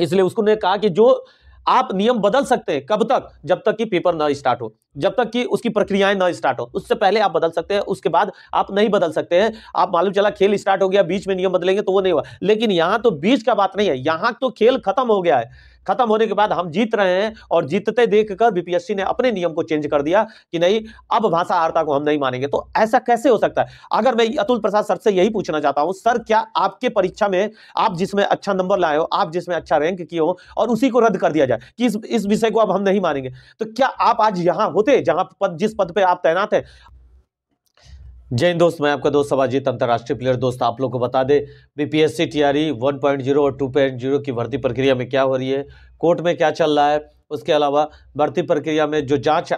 इसलिए उसको ने कहा कि जो आप नियम बदल सकते हैं कब तक जब तक कि पेपर ना स्टार्ट हो जब तक कि उसकी प्रक्रियाएं ना स्टार्ट हो उससे पहले आप बदल सकते हैं उसके बाद आप नहीं बदल सकते हैं आप मालूम चला खेल स्टार्ट हो गया बीच में नियम बदलेंगे तो वो नहीं हुआ लेकिन यहाँ तो बीच का बात नहीं है यहाँ तो खेल खत्म हो गया है खत्म होने के बाद हम जीत रहे हैं और जीतते देखकर बीपीएससी ने अपने नियम को चेंज कर दिया कि नहीं अब भाषा आर्ता को हम नहीं मानेंगे तो ऐसा कैसे हो सकता है अगर मैं अतुल प्रसाद सर से यही पूछना चाहता हूं सर क्या आपके परीक्षा में आप जिसमें अच्छा नंबर लाए हो आप जिसमें अच्छा रैंक किए हो और उसी को रद्द कर दिया जाए कि इस विषय को अब हम नहीं मानेंगे तो क्या आप आज यहां हो होते जहां पद जिस पद पे आप तैनात हैं जय हिंद दोस्त मैं आपका दोस्त अवाजीत अंतर्राष्ट्रीय प्लेयर दोस्त आप लोग को बता दे बीपीएससी टीआरई 1.0 और 2.0 की भर्ती प्रक्रिया में क्या हो रही है कोर्ट में क्या चल रहा है उसके अलावा भर्ती प्रक्रिया में जो जांच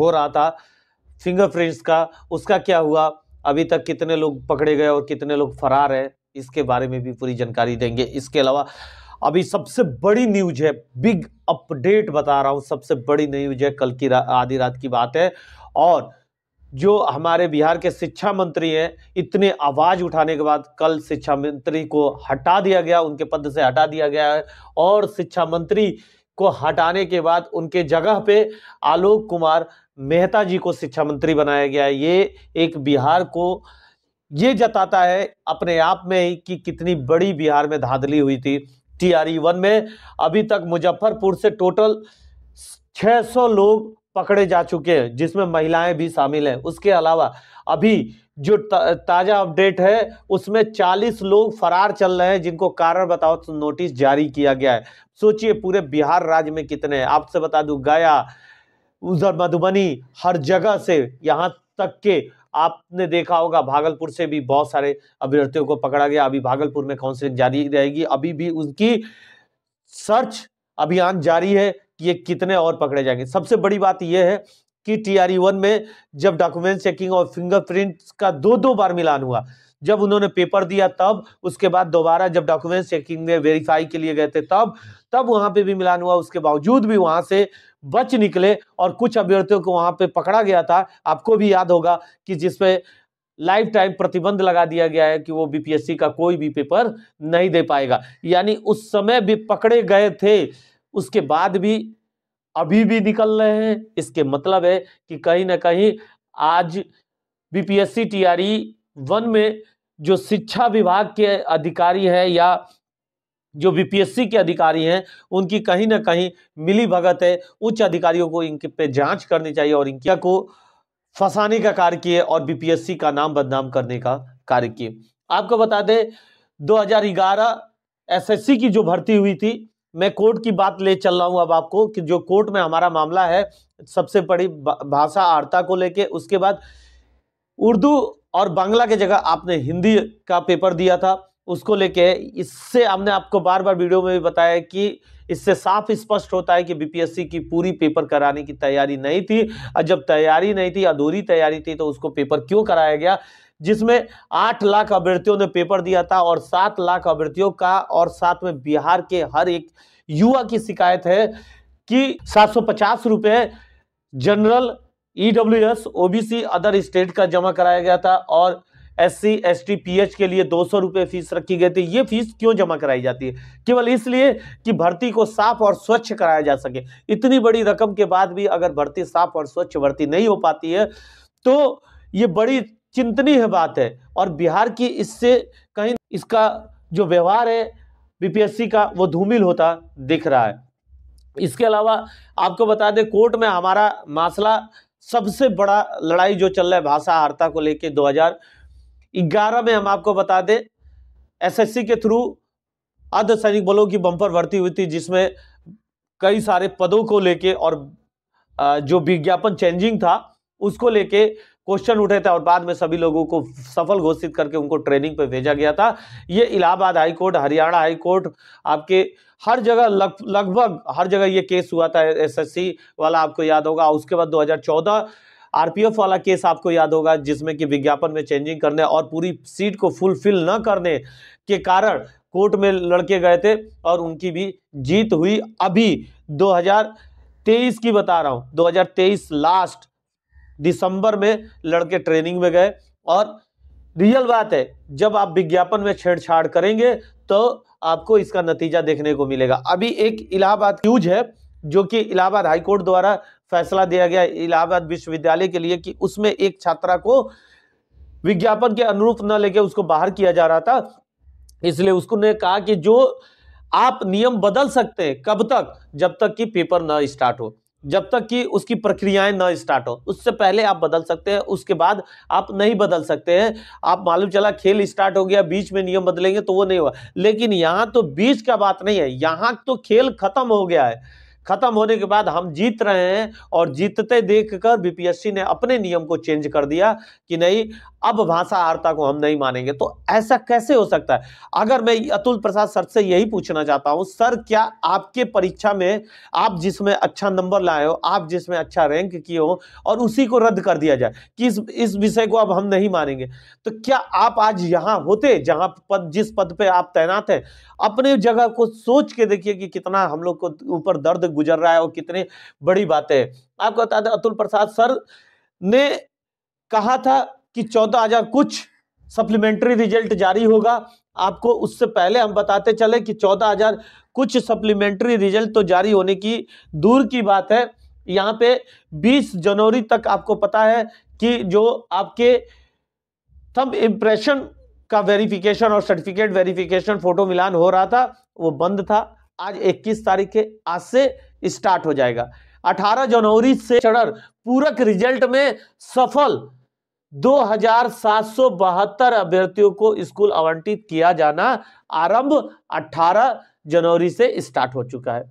हो रहा था फिंगरप्रिंट्स का उसका क्या हुआ अभी तक कितने लोग पकड़े गए और कितने लोग फरार हैं इसके बारे में भी पूरी जानकारी देंगे इसके अलावा अभी सबसे बड़ी न्यूज है बिग अपडेट बता रहा हूं सबसे बड़ी न्यूज है कल की रा, आधी रात की बात है और जो हमारे बिहार के शिक्षा मंत्री हैं इतने आवाज उठाने के बाद कल शिक्षा मंत्री को हटा दिया गया उनके पद से हटा दिया गया है और शिक्षा मंत्री को हटाने के बाद उनके जगह पे आलोक कुमार मेहता जी को शिक्षा मंत्री बनाया गया है ये एक बिहार को ये जताता है अपने आप में कि कितनी बड़ी बिहार में धांधली हुई थी टीआरई वन में अभी तक मुजफ्फरपुर से टोटल 600 लोग पकड़े जा चुके हैं जिसमें महिलाएं भी शामिल हैं उसके अलावा अभी जो ताज़ा अपडेट है उसमें 40 लोग फरार चल रहे हैं जिनको कारण बताओ तो नोटिस जारी किया गया है सोचिए पूरे बिहार राज्य में कितने हैं आपसे बता दूं गया उधर मधुबनी हर जगह से यहाँ तक के आपने देखा होगा भागलपुर से भी बहुत सारे अभ्यर्थियों को पकड़ा गया अभी भागलपुर में काउंसिलिंग जारी रहेगी अभी भी उनकी सर्च अभियान जारी है कि ये कितने और पकड़े जाएंगे सबसे बड़ी बात यह है कि टी आर वन में जब डॉक्यूमेंट चेकिंग और फिंगरप्रिंट का दो दो बार मिलान हुआ जब उन्होंने पेपर दिया तब उसके बाद दोबारा जब डॉक्यूमेंट चेकिंग में वेरीफाई के लिए गए थे तब तब वहां पे भी मिलान हुआ उसके बावजूद भी वहां से बच निकले और कुछ अभ्यर्थियों को वहां पे पकड़ा गया था आपको भी याद होगा कि जिसपे लाइफ टाइम प्रतिबंध लगा दिया गया है कि वो बीपीएससी का कोई भी पेपर नहीं दे पाएगा यानी उस समय भी पकड़े गए थे उसके बाद भी अभी भी निकल रहे हैं इसके मतलब है कि कहीं ना कहीं आज बीपीएससी टीआरई e वन में जो शिक्षा विभाग के अधिकारी है या जो बीपीएससी के अधिकारी हैं उनकी कहीं ना कहीं मिली भगत है उच्च अधिकारियों को इनके पे जांच करनी चाहिए और इनके को फंसाने का कार्य किए और बीपीएससी का नाम बदनाम करने का कार्य किए आपको बता दें दो एसएससी की जो भर्ती हुई थी मैं कोर्ट की बात ले चल रहा हूँ अब आपको कि जो कोर्ट में हमारा मामला है सबसे बड़ी भाषा आर्ता को लेके उसके बाद उर्दू और बांग्ला के जगह आपने हिंदी का पेपर दिया था उसको लेके इससे हमने आपको बार बार वीडियो में भी बताया कि इससे साफ स्पष्ट होता है कि बीपीएससी की पूरी पेपर कराने की तैयारी नहीं थी और जब तैयारी नहीं थी अधूरी तैयारी थी तो उसको पेपर क्यों कराया गया जिसमें आठ लाख अभ्यर्थियों ने पेपर दिया था और सात लाख अभ्यर्थियों का और साथ में बिहार के हर एक युवा की शिकायत है कि सात सौ पचास रुपये general E e W other state का जमा कराया गया था और S C S T P H के लिए दो सौ रुपये फीस रखी गई थी ये फीस क्यों जमा कराई जाती है केवल इसलिए कि भर्ती को साफ और स्वच्छ कराया जा सके इतनी बड़ी रकम के बाद भी अगर भर्ती साफ और स्वच्छ भर्ती नहीं हो पाती है तो ये बड़ी चिंतनीय बात है और बिहार की इससे कहीं इसका जो व्यवहार है बीपीएससी का वो धूमिल होता दिख रहा है इसके अलावा आपको बता दें कोर्ट में हमारा मासला सबसे बड़ा लड़ाई जो चल रहा है भाषा आर्ता को लेके 2000 ग्यारह में हम आपको बता दें एसएससी के थ्रू अर्धसैनिक बलों की बम्पर भर्ती हुई थी जिसमें कई सारे पदों को लेके और जो विज्ञापन चेंजिंग था उसको लेके क्वेश्चन उठे थे और बाद में सभी लोगों को सफल घोषित करके उनको ट्रेनिंग पे भेजा गया था ये Allahabad high court Haryana high court आपके हर जगह लग लगभग हर जगह ये केस हुआ था एसएससी वाला आपको याद होगा उसके बाद 2014 आरपीएफ वाला केस आपको याद होगा जिसमें कि विज्ञापन में चेंजिंग करने और पूरी सीट को फुलफिल न करने के कारण कोर्ट में लड़के गए थे और उनकी भी जीत हुई अभी 2023 की बता रहा हूँ 2023 लास्ट दिसंबर में लड़के ट्रेनिंग में गए और रियल बात है जब आप विज्ञापन में छेड़छाड़ करेंगे तो आपको इसका नतीजा देखने को मिलेगा अभी एक इलाहाबाद न्यूज है जो कि इलाहाबाद हाईकोर्ट द्वारा फैसला दिया गया इलाहाबाद विश्वविद्यालय के लिए कि उसमें एक छात्रा को विज्ञापन के अनुरूप न लेके उसको बाहर किया जा रहा था इसलिए उसको ने कहा कि जो आप नियम बदल सकते हैं कब तक जब तक कि पेपर न स्टार्ट हो जब तक कि उसकी प्रक्रियाएं न स्टार्ट हो उससे पहले आप बदल सकते हैं उसके बाद आप नहीं बदल सकते हैं आप मालूम चला खेल स्टार्ट हो गया बीच में नियम बदलेंगे तो वो नहीं हुआ लेकिन यहाँ तो बीच का बात नहीं है यहाँ तो खेल खत्म हो गया है खत्म होने के बाद हम जीत रहे हैं और जीतते देख कर बीपीएससी ने अपने नियम को चेंज कर दिया कि नहीं अब भाषा आर्ता को हम नहीं मानेंगे तो ऐसा कैसे हो सकता है अगर मैं अतुल प्रसाद सर से यही पूछना चाहता हूं सर क्या आपके परीक्षा में आप जिसमें अच्छा नंबर लाए हो आप जिसमें अच्छा रैंक किए हो और उसी को रद्द कर दिया जाए कि इस इस विषय को अब हम नहीं मानेंगे तो क्या आप आज यहाँ होते जहां पद जिस पद पर आप तैनात हैं अपने जगह को सोच के देखिए कि कितना हम लोग को ऊपर दर्द गुजर रहा है और कितनी बड़ी बातें आपको बता दें अतुल प्रसाद सर ने कहा था कि चौदह हजार कुछ सप्लीमेंट्री रिजल्ट जारी होगा आपको उससे पहले हम बताते चले कि चौदह हजार कुछ सप्लीमेंट्री रिजल्ट तो जारी होने की दूर की बात है यहाँ पे 20 जनवरी तक आपको पता है कि जो आपके थम इम्प्रेशन का वेरिफिकेशन और सर्टिफिकेट वेरिफिकेशन फोटो मिलान हो रहा था वो बंद था आज 21 तारीख के आज से स्टार्ट हो जाएगा 18 जनवरी से चढ़ पूरक रिजल्ट में सफल दो अभ्यर्थियों को स्कूल आवंटित किया जाना आरंभ 18 जनवरी से स्टार्ट हो चुका है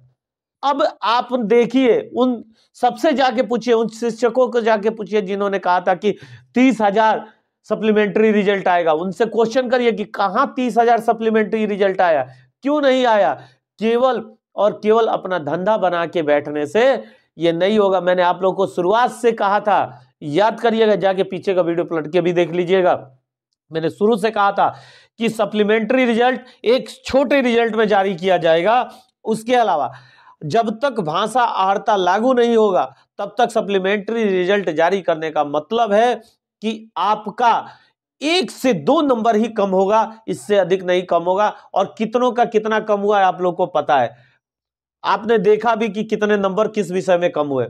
अब आप देखिए उन सबसे जाके पूछिए उन शिक्षकों को जाके पूछिए जिन्होंने कहा था कि तीस हजार सप्लीमेंट्री रिजल्ट आएगा उनसे क्वेश्चन करिए कि कहा तीस हजार सप्लीमेंट्री रिजल्ट आया क्यों नहीं आया केवल और केवल अपना धंधा बना के बैठने से ये नहीं होगा मैंने आप लोगों को शुरुआत से कहा था याद करिएगा जाके पीछे का वीडियो पलट के भी देख लीजिएगा मैंने शुरू से कहा था कि सप्लीमेंट्री रिजल्ट एक छोटे रिजल्ट में जारी किया जाएगा उसके अलावा जब तक भाषा आहरता लागू नहीं होगा तब तक सप्लीमेंट्री रिजल्ट जारी करने का मतलब है कि आपका एक से दो नंबर ही कम होगा इससे अधिक नहीं कम होगा और कितनों का कितना कम हुआ है आप लोग को पता है आपने देखा भी कि कितने नंबर किस विषय में कम हुए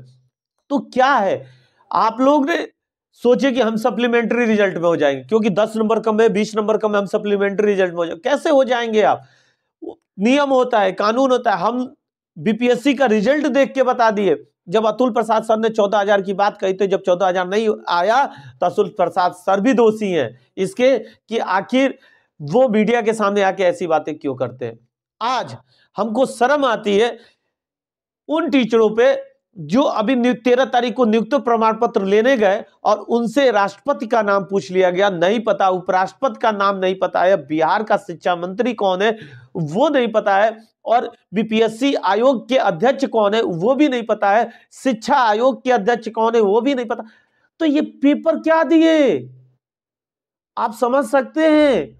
तो क्या है आप लोग ने सोचे कि हम सप्लीमेंट्री रिजल्ट में हो जाएंगे क्योंकि दस नंबर कम है बीस नंबर कम है हम सप्लीमेंट्री रिजल्ट में हो जाएंगे कैसे हो जाएंगे आप नियम होता है कानून होता है हम बीपीएससी का रिजल्ट देख के बता दिए जब अतुल प्रसाद सर ने चौदह हजार की बात कही तो जब चौदह हजार नहीं आया तो अतुल प्रसाद सर भी दोषी है इसके कि आखिर वो मीडिया के सामने आके ऐसी बातें क्यों करते हैं आज हमको शर्म आती है उन टीचरों पर जो अभी तेरह तारीख को नियुक्त प्रमाण पत्र लेने गए और उनसे राष्ट्रपति का नाम पूछ लिया गया नहीं पता उपराष्ट्रपति का नाम नहीं पता है बिहार का शिक्षा मंत्री कौन है वो नहीं पता है और बीपीएससी आयोग के अध्यक्ष कौन है वो भी नहीं पता है शिक्षा आयोग के अध्यक्ष कौन है वो भी नहीं पता तो ये पेपर क्या दिए आप समझ सकते हैं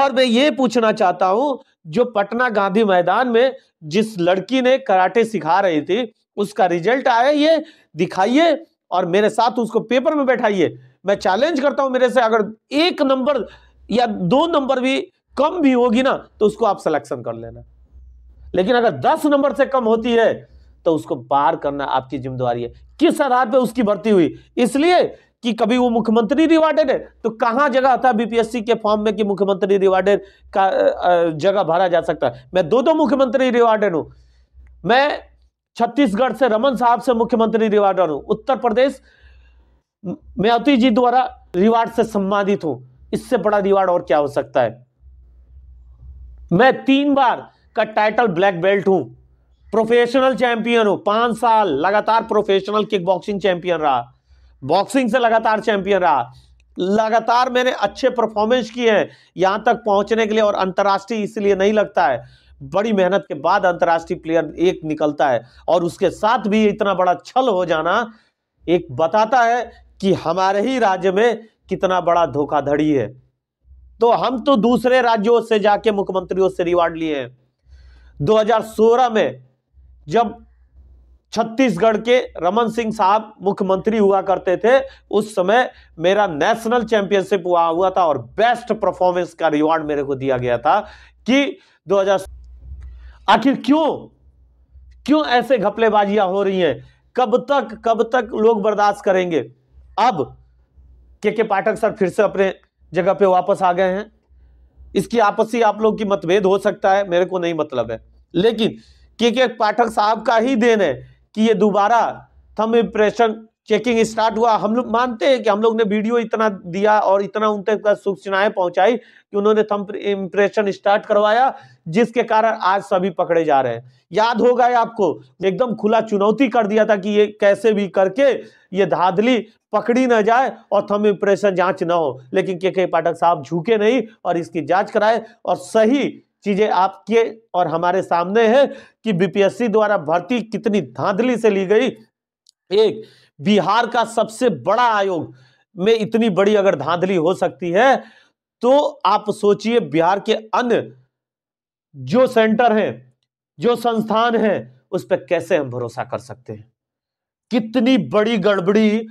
और मैं ये पूछना चाहता हूं जो पटना गांधी मैदान में जिस लड़की ने कराटे सिखा रही थी उसका रिजल्ट आया ये दिखाइए और मेरे साथ उसको पेपर में बैठाइए मैं चैलेंज करता हूं मेरे से अगर एक नंबर या दो नंबर भी कम भी होगी ना तो उसको आप सिलेक्शन कर लेना लेकिन अगर दस नंबर से कम होती है तो उसको पार करना आपकी जिम्मेदारी है किस आधार पर उसकी भर्ती हुई इसलिए कि कभी वो मुख्यमंत्री रिवार्डेड है तो कहां जगह था बीपीएससी के फॉर्म में कि मुख्यमंत्री रिवार्डेड का जगह भरा जा सकता है मैं दो दो मुख्यमंत्री रिवार्डेड हूं मैं छत्तीसगढ़ से रमन साहब से मुख्यमंत्री रिवार्डर हूं उत्तर प्रदेश मायावती जी द्वारा रिवार्ड से सम्मानित हूं इससे बड़ा रिवार्ड और क्या हो सकता है मैं तीन बार का टाइटल ब्लैक बेल्ट हूं प्रोफेशनल चैंपियन हूं पांच साल लगातार प्रोफेशनल किक बॉक्सिंग चैंपियन रहा बॉक्सिंग से लगातार चैंपियन रहा लगातार मैंने अच्छे परफॉर्मेंस किए हैं यहां तक पहुंचने के लिए और अंतर्राष्ट्रीय इसलिए नहीं लगता है बड़ी मेहनत के बाद अंतर्राष्ट्रीय प्लेयर एक निकलता है और उसके साथ भी इतना बड़ा छल हो जाना एक बताता है कि हमारे ही राज्य में कितना बड़ा धोखाधड़ी है तो हम तो दूसरे राज्यों से जाके मुख्यमंत्रियों से रिवार्ड लिए हैं 2016 में जब छत्तीसगढ़ के रमन सिंह साहब मुख्यमंत्री हुआ करते थे उस समय मेरा नेशनल चैंपियनशिप हुआ हुआ था और बेस्ट परफॉर्मेंस का रिवार्ड मेरे को दिया गया था कि 2000 आखिर क्यों क्यों ऐसे घपलेबाजियां हो रही हैं कब तक कब तक लोग बर्दाश्त करेंगे अब के के पाठक सर फिर से अपने जगह पे वापस आ गए हैं इसकी आपसी आप लोग की मतभेद हो सकता है मेरे को नहीं मतलब है लेकिन के के पाठक साहब का ही देन है कि ये दोबारा थम इम्प्रेशन चेकिंग स्टार्ट हुआ हम लोग मानते हैं कि हम लोग ने वीडियो इतना दिया और इतना उन तक सूचनाएं पहुंचाई कि उन्होंने थम इम्प्रेशन स्टार्ट करवाया जिसके कारण आज सभी पकड़े जा रहे हैं याद होगा आपको एकदम खुला चुनौती कर दिया था कि ये कैसे भी करके ये धाधली पकड़ी ना जाए और थम इम्प्रेशन जांच ना हो लेकिन के के पाठक साहब झुके नहीं और इसकी जांच कराए और सही चीजें आपके और हमारे सामने हैं कि बीपीएससी द्वारा भर्ती कितनी धांधली से ली गई एक बिहार का सबसे बड़ा आयोग में इतनी बड़ी अगर धांधली हो सकती है तो आप सोचिए बिहार के अन्य जो सेंटर हैं जो संस्थान हैं उस पर कैसे हम भरोसा कर सकते हैं कितनी बड़ी गड़बड़ी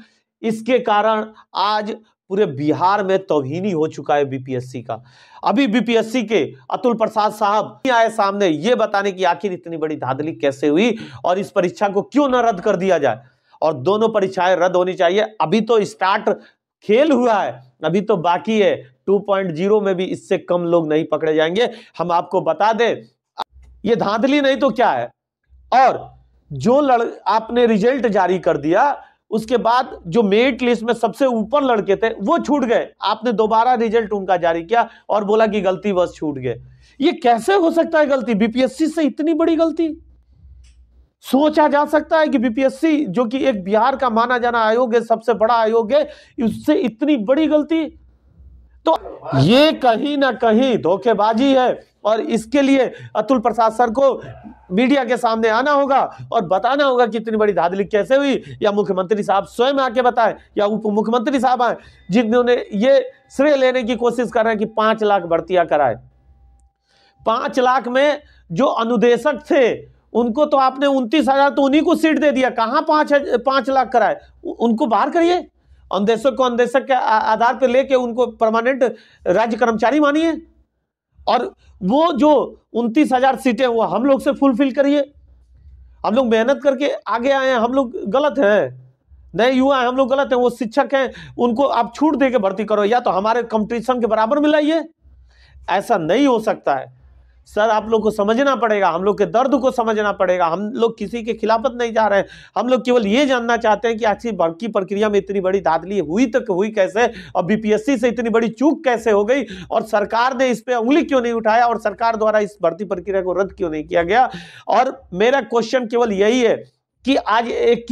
इसके कारण आज पूरे बिहार में तोहिनी हो चुका है बीपीएससी का अभी बीपीएससी के अतुल प्रसाद साहब आए सामने ये बताने की आखिर इतनी बड़ी धांधली कैसे हुई और इस परीक्षा को क्यों न रद्द कर दिया जाए और दोनों परीक्षाएं रद्द होनी चाहिए अभी तो स्टार्ट खेल हुआ है अभी तो बाकी है 2.0 में भी इससे कम लोग नहीं पकड़े जाएंगे हम आपको बता दें ये धांधली नहीं तो क्या है और जो लड़ आपने रिजल्ट जारी कर दिया उसके बाद जो मेरिट लिस्ट में सबसे ऊपर लड़के थे वो छूट गए आपने दोबारा रिजल्ट उनका जारी किया और बोला कि गलती बस छूट गए ये कैसे हो सकता है गलती बीपीएससी से इतनी बड़ी गलती सोचा जा सकता है कि बीपीएससी जो कि एक बिहार का माना जाना आयोग है सबसे बड़ा आयोग है उससे इतनी बड़ी गलती तो ये कहीं ना कहीं धोखेबाजी है और इसके लिए अतुल प्रसाद सर को मीडिया के सामने आना होगा और बताना होगा कि इतनी बड़ी धाधली कैसे हुई या मुख्यमंत्री साहब स्वयं आके बताएं या उप मुख्यमंत्री साहब आए जिन्होंने ये श्रेय लेने की कोशिश कर रहे हैं कि पांच लाख भर्तियां कराए पांच लाख में जो अनुदेशक थे उनको तो आपने उनतीस हजार तो उन्हीं को सीट दे दिया कहां पांच पांच लाख कराए उनको बाहर करिए अनदेशक को अंदेशक के आधार पर लेके उनको परमानेंट राज्य कर्मचारी मानिए और वो जो उनतीस हजार सीटें वो हम लोग से फुलफिल करिए हम लोग मेहनत करके आगे आए हैं हम लोग गलत हैं नए युवा हैं हम लोग गलत हैं वो शिक्षक हैं उनको आप छूट दे के भर्ती करो या तो हमारे कंपटीशन के बराबर मिलाइए ऐसा नहीं हो सकता है सर आप लोग को समझना पड़ेगा हम लोग के दर्द को समझना पड़ेगा हम लोग किसी के खिलाफत नहीं जा रहे हैं हम लोग केवल ये जानना चाहते हैं कि आखिर भर्ती प्रक्रिया में इतनी बड़ी धादली हुई तक हुई कैसे और बीपीएससी से इतनी बड़ी चूक कैसे हो गई और सरकार ने इस पर उंगली क्यों नहीं उठाया और सरकार द्वारा इस भर्ती प्रक्रिया को रद्द क्यों नहीं किया गया और मेरा क्वेश्चन केवल यही है कि आज एक